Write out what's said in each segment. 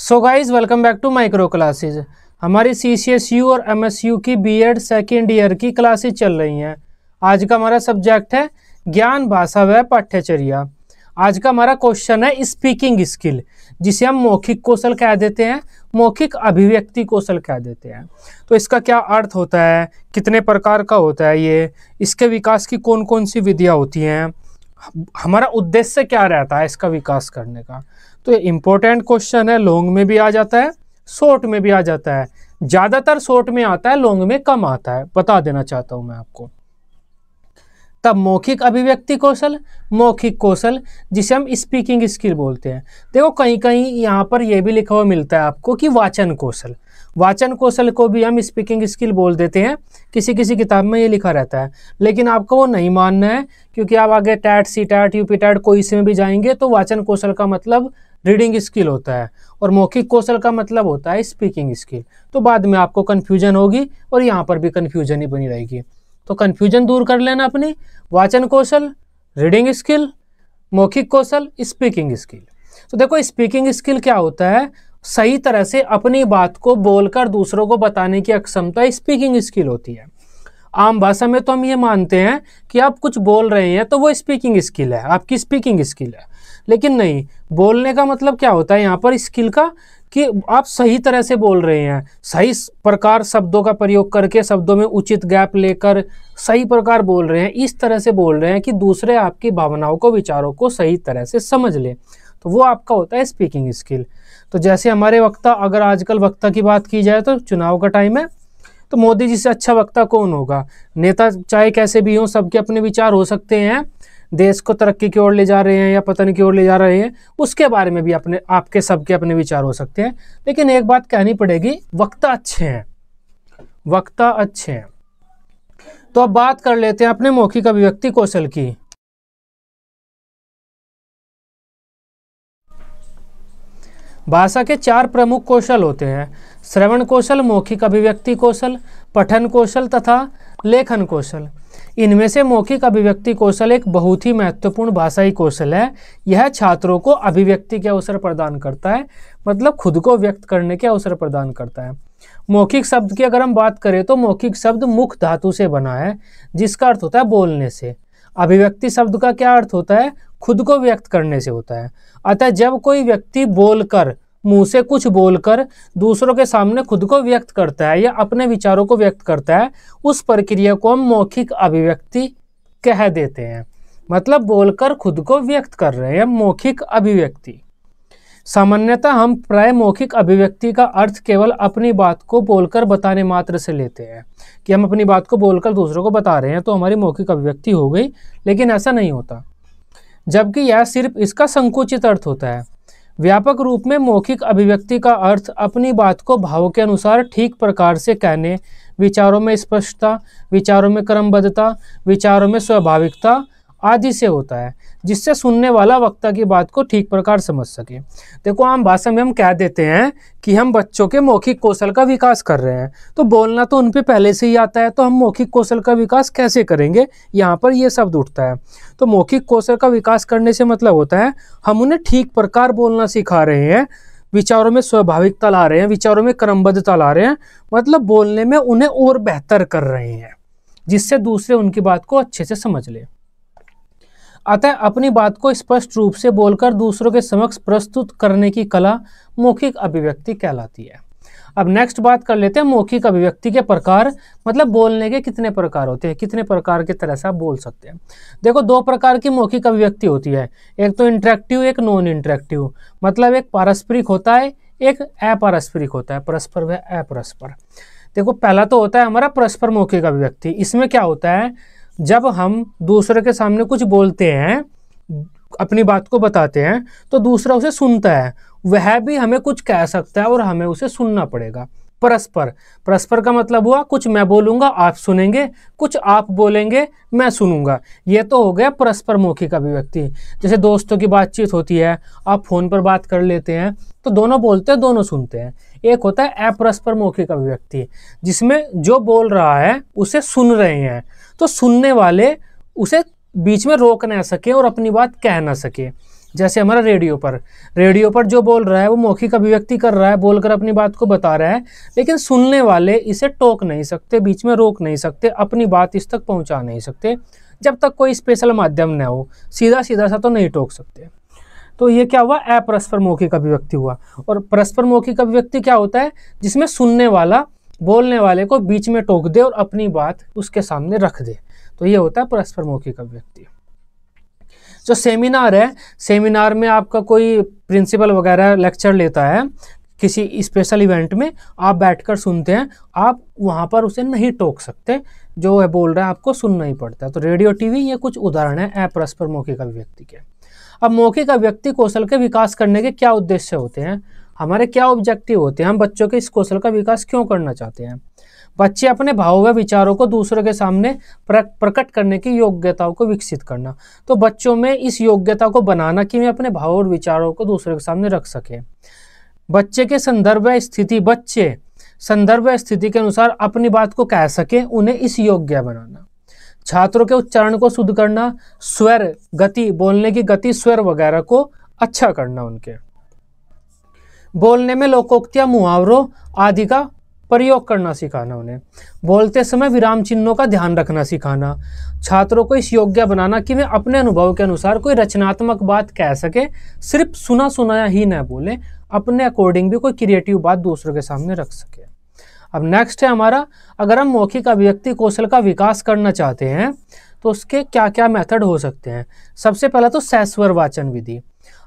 so guys welcome back to micro classes हमारी C C S U और M S U की B Ed second year की classes चल रही हैं आज का हमारा सब्जेक्ट है ज्ञान भाषा व पाठ्यचर्या आज का हमारा क्वेश्चन है स्पीकिंग स्किल जिसे हम मौखिक कौशल कह देते हैं मौखिक अभिव्यक्ति कौशल कह देते हैं तो इसका क्या अर्थ होता है कितने प्रकार का होता है ये इसके विकास की कौन कौन सी विधियाँ होती हैं हमारा उद्देश्य क्या रहता है इसका विकास करने का तो ये इंपॉर्टेंट क्वेश्चन है लॉन्ग में भी आ जाता है शॉर्ट में भी आ जाता है ज़्यादातर शॉर्ट में आता है लॉन्ग में कम आता है बता देना चाहता हूँ मैं आपको तब मौखिक अभिव्यक्ति कौशल मौखिक कौशल जिसे हम स्पीकिंग स्किल बोलते हैं देखो कहीं कहीं यहाँ पर यह भी लिखा हुआ मिलता है आपको कि वाचन कौशल वाचन कौशल को भी हम स्पीकिंग स्किल बोल देते हैं किसी किसी किताब में ये लिखा रहता है लेकिन आपको वो नहीं मानना है क्योंकि आप आगे TET C TET U P TET कोई से भी जाएंगे तो वाचन कौशल का मतलब रीडिंग स्किल होता है और मौखिक कौशल का मतलब होता है स्पीकिंग स्किल तो बाद में आपको कन्फ्यूजन होगी और यहाँ पर भी कन्फ्यूजन ही बनी रहेगी तो कन्फ्यूजन दूर कर लेना अपनी वाचन कौशल रीडिंग स्किल मौखिक कौशल स्पीकिंग स्किल तो देखो स्पीकिंग स्किल क्या होता है सही तरह से अपनी बात को बोलकर दूसरों को बताने की अक्षमता स्पीकिंग स्किल होती है आम भाषा में तो हम ये मानते हैं कि आप कुछ बोल रहे हैं तो वो स्पीकिंग स्किल है आपकी स्पीकिंग स्किल है लेकिन नहीं बोलने का मतलब क्या होता है यहाँ पर स्किल का कि आप सही तरह से बोल रहे हैं सही प्रकार शब्दों का प्रयोग करके शब्दों में उचित गैप लेकर सही प्रकार बोल रहे हैं इस तरह से बोल रहे हैं कि दूसरे आपकी भावनाओं को विचारों को सही तरह से समझ लें तो वो आपका होता है स्पीकिंग स्किल तो जैसे हमारे वक्ता अगर आजकल वक्ता की बात की जाए तो चुनाव का टाइम है तो मोदी जी से अच्छा वक्ता कौन होगा नेता चाहे कैसे भी हों सबके अपने विचार हो सकते हैं देश को तरक्की की ओर ले जा रहे हैं या पतन की ओर ले जा रहे हैं उसके बारे में भी अपने आपके सबके अपने विचार हो सकते हैं लेकिन एक बात कहनी पड़ेगी वक्ता अच्छे हैं वक्ता अच्छे हैं तो अब बात कर लेते हैं अपने मौखिक अभिव्यक्ति कौशल की भाषा के चार प्रमुख कौशल होते हैं श्रवण कौशल मौखिक अभिव्यक्ति कौशल पठन कौशल तथा लेखन कौशल इनमें से मौखिक अभिव्यक्ति कौशल एक बहुत ही महत्वपूर्ण भाषाई कौशल है यह छात्रों को अभिव्यक्ति के अवसर प्रदान करता है मतलब खुद को व्यक्त करने के अवसर प्रदान करता है मौखिक शब्द की अगर हम बात करें तो मौखिक शब्द मुख धातु से बना है जिसका अर्थ होता है बोलने से अभिव्यक्ति शब्द का क्या अर्थ होता है खुद को व्यक्त करने से होता है अतः जब कोई व्यक्ति बोलकर मुंह से कुछ बोलकर दूसरों के सामने खुद को व्यक्त करता है या अपने विचारों को व्यक्त करता है उस प्रक्रिया को हम मौखिक अभिव्यक्ति कह देते हैं मतलब बोलकर खुद को व्यक्त कर रहे हैं मौखिक अभिव्यक्ति सामान्यतः हम प्राय मौखिक अभिव्यक्ति का अर्थ केवल अपनी बात को बोलकर बताने मात्र से लेते हैं कि हम अपनी बात को बोलकर दूसरों को बता रहे हैं तो हमारी मौखिक अभिव्यक्ति हो गई लेकिन ऐसा नहीं होता जबकि यह सिर्फ इसका संकुचित अर्थ होता है व्यापक रूप में मौखिक अभिव्यक्ति का अर्थ अपनी बात को भाव के अनुसार ठीक प्रकार से कहने विचारों में स्पष्टता विचारों में क्रमबद्धता विचारों में स्वाभाविकता आदि से होता है जिससे सुनने वाला वक्ता की बात को ठीक प्रकार समझ सके देखो आम भाषा में हम कह देते हैं कि हम बच्चों के मौखिक कौशल का विकास कर रहे हैं तो बोलना तो उन पर पहले से ही आता है तो हम मौखिक कौशल का विकास कैसे करेंगे यहाँ पर यह शब्द उठता है तो मौखिक कौशल का विकास करने से मतलब होता है हम उन्हें ठीक प्रकार बोलना सिखा रहे हैं विचारों में स्वाभाविकता ला रहे हैं विचारों में क्रमबद्धता ला रहे हैं मतलब बोलने में उन्हें और बेहतर कर रहे हैं जिससे दूसरे उनकी बात को अच्छे से समझ लें अतः अपनी बात को स्पष्ट रूप से बोलकर दूसरों के समक्ष प्रस्तुत करने की कला मौखिक अभिव्यक्ति कहलाती है अब नेक्स्ट बात कर लेते हैं मौखिक अभिव्यक्ति के प्रकार मतलब बोलने के कितने प्रकार होते हैं कितने प्रकार के तरह से आप बोल सकते हैं देखो दो प्रकार की मौखिक अभिव्यक्ति होती है एक तो इंटरेक्टिव एक नॉन इंटरेक्टिव मतलब एक पारस्परिक होता है एक अपारस्परिक होता है परस्पर व अपरस्पर देखो पहला तो होता है हमारा परस्पर मौखिक अभिव्यक्ति इसमें क्या होता है जब हम दूसरे के सामने कुछ बोलते हैं अपनी बात को बताते हैं तो दूसरा उसे सुनता है वह भी हमें कुछ कह सकता है और हमें उसे सुनना पड़ेगा परस्पर परस्पर का मतलब हुआ कुछ मैं बोलूँगा आप सुनेंगे कुछ आप बोलेंगे मैं सुनूंगा ये तो हो गया परस्पर मौखिक अभिव्यक्ति जैसे दोस्तों की बातचीत होती है आप फ़ोन पर बात कर लेते हैं तो दोनों बोलते हैं दोनों सुनते हैं एक होता है अपरस्पर मौखिक अभिव्यक्ति जिसमें जो बोल रहा है उसे सुन रहे हैं तो सुनने वाले उसे बीच में रोक ना सके और अपनी बात कह ना सके जैसे हमारा रेडियो पर रेडियो पर जो बोल रहा है वो मौखिक अभिव्यक्ति कर रहा है बोलकर अपनी बात को बता रहा है लेकिन सुनने वाले इसे टोक नहीं सकते बीच में रोक नहीं सकते अपनी बात इस तक पहुंचा नहीं सकते जब तक कोई स्पेशल माध्यम न हो सीधा सीधा सा तो नहीं टोक सकते तो ये क्या हुआ अपरस्पर मौखिक अभिव्यक्ति हुआ और परस्पर मौखिक अभिव्यक्ति क्या होता है जिसमें सुनने वाला बोलने वाले को बीच में टोक दे और अपनी बात उसके सामने रख दे तो ये होता है परस्पर मौखिक अभिव्यक्ति जो सेमिनार है सेमिनार में आपका कोई प्रिंसिपल वगैरह लेक्चर लेता है किसी स्पेशल इवेंट में आप बैठकर सुनते हैं आप वहाँ पर उसे नहीं टोक सकते जो है बोल रहा है आपको सुनना ही पड़ता है तो रेडियो टीवी ये कुछ उदाहरण है अपरस्पर मौखिक अभिव्यक्ति के अब मौखिक अभिव्यक्ति कौशल के विकास करने के क्या उद्देश्य होते हैं हमारे क्या ऑब्जेक्टिव होते हैं हम बच्चों के इस कौशल का विकास क्यों करना चाहते हैं बच्चे अपने भाव व विचारों को दूसरों के सामने प्रकट करने की योग्यताओं को विकसित करना तो बच्चों में इस योग्यता को बनाना कि वे अपने भाव और विचारों को दूसरों के सामने रख सकें बच्चे के संदर्भ स्थिति बच्चे संदर्भ स्थिति के अनुसार अपनी बात को कह सकें उन्हें इस योग्य बनाना छात्रों के उच्चारण को शुद्ध करना स्वर गति बोलने की गति स्वर वगैरह को अच्छा करना उनके बोलने में लोकोक्तियां मुहावरों आदि का प्रयोग करना सिखाना उन्हें बोलते समय विराम चिन्हों का ध्यान रखना सिखाना छात्रों को इस योग्य बनाना कि वे अपने अनुभव के अनुसार कोई रचनात्मक बात कह सके सिर्फ सुना सुनाया ही न बोले अपने अकॉर्डिंग भी कोई क्रिएटिव बात दूसरों के सामने रख सके अब नेक्स्ट है हमारा अगर हम मौखिक अभिव्यक्ति कौशल का विकास करना चाहते हैं तो उसके क्या क्या मेथड हो सकते हैं सबसे पहला तो सैस्वर वाचन विधि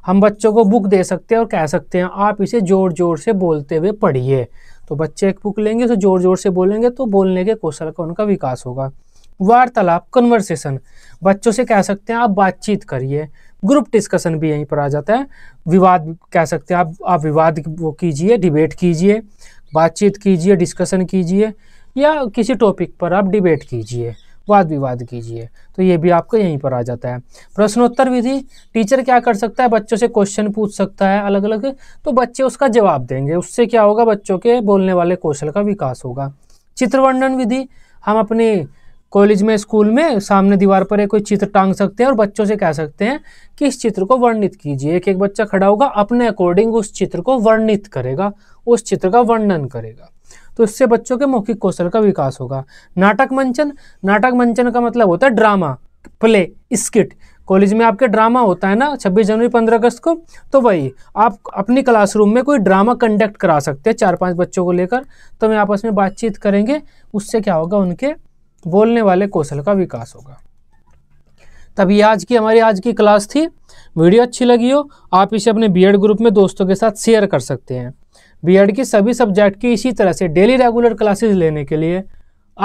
हम बच्चों को बुक दे सकते हैं और कह सकते हैं आप इसे जोर जोर से बोलते हुए पढ़िए तो बच्चे एक बुक लेंगे उसे तो जोर जोर से बोलेंगे तो बोलने के कौशल का उनका विकास होगा वार्तालाप कन्वर्सेशन बच्चों से कह सकते हैं आप बातचीत करिए ग्रुप डिस्कशन भी यहीं पर आ जाता है विवाद कह सकते हैं आप आप विवाद वो कीजिए डिबेट कीजिए बातचीत कीजिए डिस्कशन कीजिए या किसी टॉपिक पर आप डिबेट कीजिए वाद विवाद कीजिए तो ये भी आपका यहीं पर आ जाता है प्रश्नोत्तर विधि टीचर क्या कर सकता है बच्चों से क्वेश्चन पूछ सकता है अलग अलग तो बच्चे उसका जवाब देंगे उससे क्या होगा बच्चों के बोलने वाले कौशल का विकास होगा चित्र वर्णन विधि हम अपने कॉलेज में स्कूल में सामने दीवार पर एक कोई चित्र टांग सकते हैं और बच्चों से कह सकते हैं कि इस चित्र को वर्णित कीजिए एक एक बच्चा खड़ा होगा अपने अकॉर्डिंग उस चित्र को वर्णित करेगा उस चित्र का वर्णन करेगा तो इससे बच्चों के मौखिक कौशल का विकास होगा नाटक मंचन नाटक मंचन का मतलब होता है ड्रामा प्ले स्किट कॉलेज में आपके ड्रामा होता है ना 26 जनवरी 15 अगस्त को तो वही आप अपनी क्लासरूम में कोई ड्रामा कंडक्ट करा सकते हैं चार पांच बच्चों को लेकर तो वे आपस में बातचीत करेंगे उससे क्या होगा उनके बोलने वाले कौशल का विकास होगा तभी आज की हमारी आज की क्लास थी वीडियो अच्छी लगी हो आप इसे अपने बी ग्रुप में दोस्तों के साथ शेयर कर सकते हैं बीएड की सभी सब्जेक्ट की इसी तरह से डेली रेगुलर क्लासेस लेने के लिए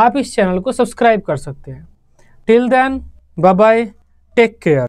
आप इस चैनल को सब्सक्राइब कर सकते हैं till then bye take care